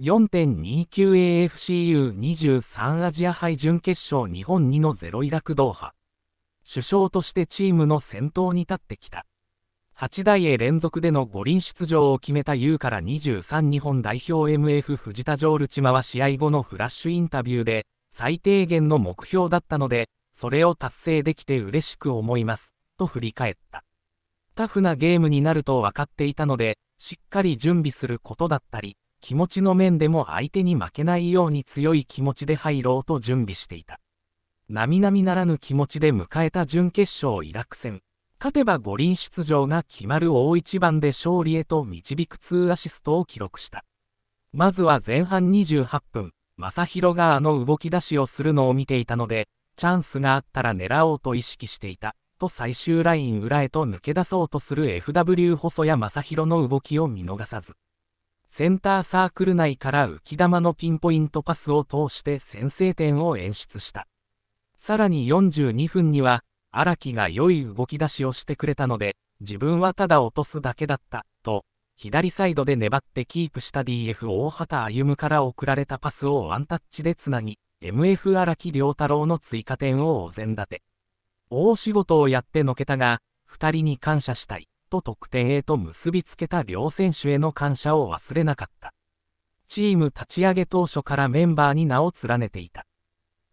4.29AFCU23 アジア杯準決勝日本2の0イラクドーハ。首相としてチームの先頭に立ってきた。8代へ連続での五輪出場を決めた U から23日本代表 MF 藤田ジョールチマは試合後のフラッシュインタビューで、最低限の目標だったので、それを達成できて嬉しく思います、と振り返った。タフなゲームになると分かっていたので、しっかり準備することだったり、気持ちの面でも相手に負けないように強い気持ちで入ろうと準備していた。並々ならぬ気持ちで迎えた準決勝イラク戦。勝てば五輪出場が決まる大一番で勝利へと導く2アシストを記録した。まずは前半28分、正宏があの動き出しをするのを見ていたので、チャンスがあったら狙おうと意識していた、と最終ライン裏へと抜け出そうとする FW 細谷正宏の動きを見逃さず。センターサークル内から浮き球のピンポイントパスを通して先制点を演出した。さらに42分には、荒木が良い動き出しをしてくれたので、自分はただ落とすだけだった、と、左サイドで粘ってキープした DF 大畑歩夢から送られたパスをワンタッチでつなぎ、MF 荒木良太郎の追加点をお膳立て。大仕事をやってのけたが、2人に感謝したい。と得点へと結びつけた両選手への感謝を忘れなかった。チーム立ち上げ当初からメンバーに名を連ねていた。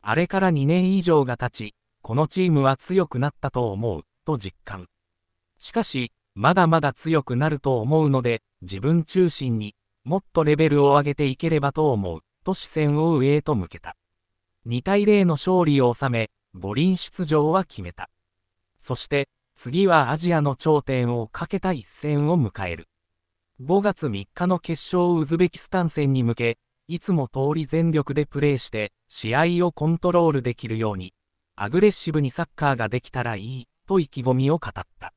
あれから2年以上が経ち、このチームは強くなったと思う、と実感。しかし、まだまだ強くなると思うので、自分中心にもっとレベルを上げていければと思う、と視線を上へと向けた。2対0の勝利を収め、五輪出場は決めた。そして、次はアジアの頂点をかけた一戦を迎える。5月3日の決勝ウズベキスタン戦に向け、いつも通り全力でプレーして、試合をコントロールできるように、アグレッシブにサッカーができたらいい、と意気込みを語った。